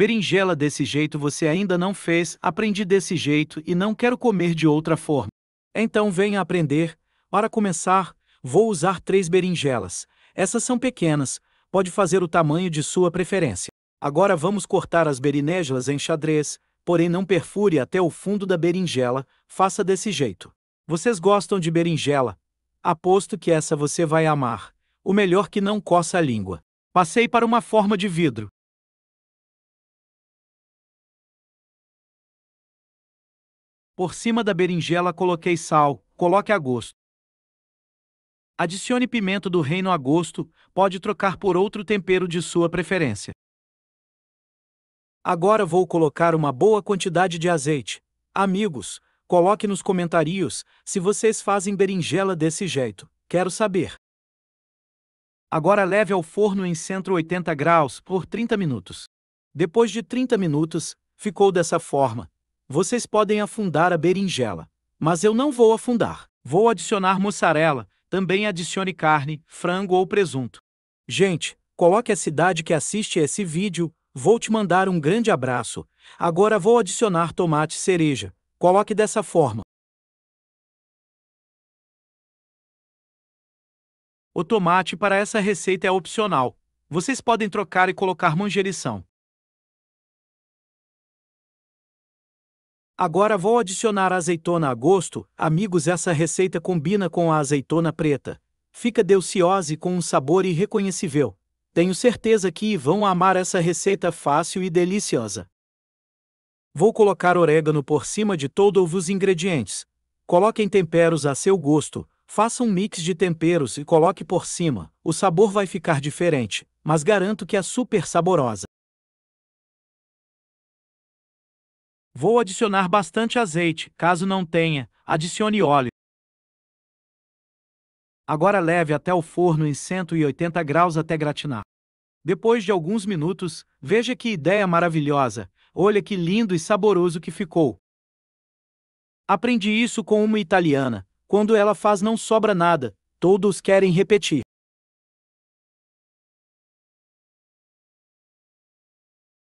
Berinjela desse jeito você ainda não fez, aprendi desse jeito e não quero comer de outra forma. Então venha aprender. Para começar, vou usar três berinjelas. Essas são pequenas, pode fazer o tamanho de sua preferência. Agora vamos cortar as berinjelas em xadrez, porém não perfure até o fundo da berinjela, faça desse jeito. Vocês gostam de berinjela? Aposto que essa você vai amar. O melhor que não coça a língua. Passei para uma forma de vidro. Por cima da berinjela coloquei sal, coloque a gosto. Adicione pimento do reino a gosto, pode trocar por outro tempero de sua preferência. Agora vou colocar uma boa quantidade de azeite. Amigos, coloque nos comentários se vocês fazem berinjela desse jeito. Quero saber. Agora leve ao forno em 180 graus por 30 minutos. Depois de 30 minutos, ficou dessa forma. Vocês podem afundar a berinjela, mas eu não vou afundar. Vou adicionar mussarela, também adicione carne, frango ou presunto. Gente, coloque a cidade que assiste esse vídeo, vou te mandar um grande abraço. Agora vou adicionar tomate cereja. Coloque dessa forma. O tomate para essa receita é opcional. Vocês podem trocar e colocar manjerição. Agora vou adicionar azeitona a gosto. Amigos, essa receita combina com a azeitona preta. Fica deliciosa e com um sabor irreconhecível. Tenho certeza que vão amar essa receita fácil e deliciosa. Vou colocar orégano por cima de todos os ingredientes. Coloquem temperos a seu gosto, faça um mix de temperos e coloque por cima. O sabor vai ficar diferente, mas garanto que é super saborosa. Vou adicionar bastante azeite, caso não tenha, adicione óleo. Agora leve até o forno em 180 graus até gratinar. Depois de alguns minutos, veja que ideia maravilhosa, olha que lindo e saboroso que ficou. Aprendi isso com uma italiana, quando ela faz não sobra nada, todos querem repetir.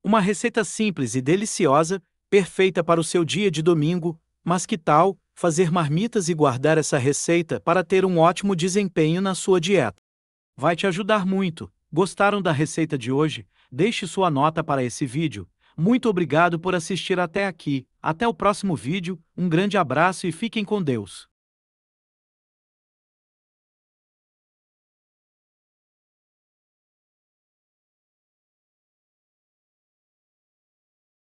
Uma receita simples e deliciosa perfeita para o seu dia de domingo, mas que tal fazer marmitas e guardar essa receita para ter um ótimo desempenho na sua dieta? Vai te ajudar muito. Gostaram da receita de hoje? Deixe sua nota para esse vídeo. Muito obrigado por assistir até aqui. Até o próximo vídeo, um grande abraço e fiquem com Deus.